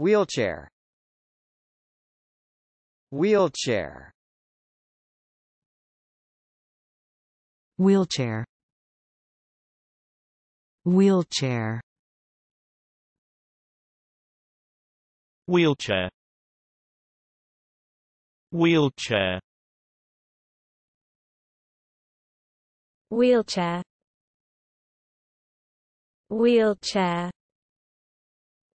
Wheelchair Wheelchair Wheelchair Wheelchair Wheelchair Wheelchair Wheelchair Wheelchair